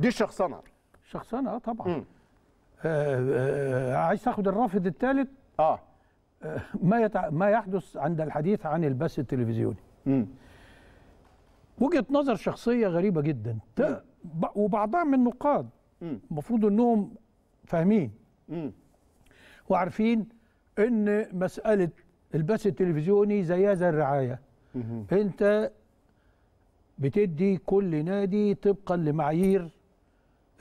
دي الشخصنه شخصنه اه طبعا آه آه عايز تاخد الرافد الثالث آه. اه ما يتع... ما يحدث عند الحديث عن البث التلفزيوني م. وجهه نظر شخصيه غريبه جدا وبعضها من النقاد المفروض انهم فاهمين م. وعارفين ان مساله البث التلفزيوني زيها زي الرعايه م. انت بتدي كل نادي طبقا لمعايير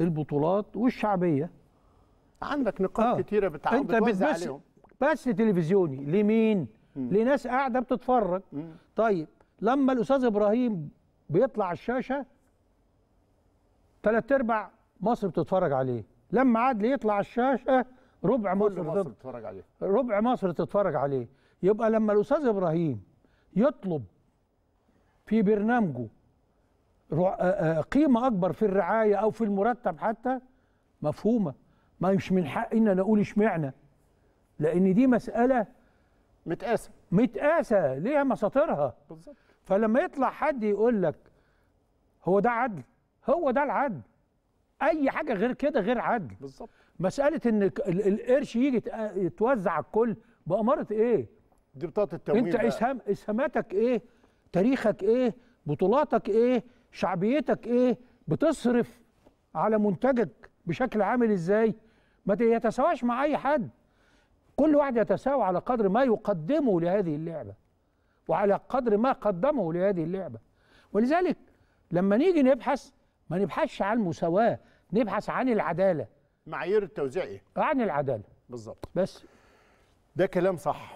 البطولات والشعبيه عندك نقاط آه. كتيره بتعاون انت بتبث بس تلفزيوني لمين مم. لناس قاعده بتتفرج مم. طيب لما الاستاذ ابراهيم بيطلع على الشاشه ثلاث ارباع مصر بتتفرج عليه لما عادل يطلع على الشاشه ربع مصر, مصر بتتفرج عليه ربع مصر تتفرج عليه يبقى لما الاستاذ ابراهيم يطلب في برنامجه آه، آه، قيمه اكبر في الرعايه او في المرتب حتى مفهومه ما مش من حق ان انا اقول اشمعنى لان دي مساله متقاسه متقاسه ليها مساطرها بالظبط فلما يطلع حد يقول لك هو ده عدل هو ده العدل اي حاجه غير كده غير عدل بالظبط مساله ان القرش يجي يتوزع على الكل باماره ايه دي بطاقه التموين انت اسهام اسهاماتك ايه تاريخك ايه بطولاتك ايه شعبيتك ايه بتصرف على منتجك بشكل عامل ازاي ما يتساواش مع اي حد كل واحد يتساوى على قدر ما يقدمه لهذه اللعبه وعلى قدر ما قدمه لهذه اللعبه ولذلك لما نيجي نبحث ما نبحثش عن المساواه نبحث عن العداله معايير التوزيع ايه عن العداله بالظبط بس ده كلام صح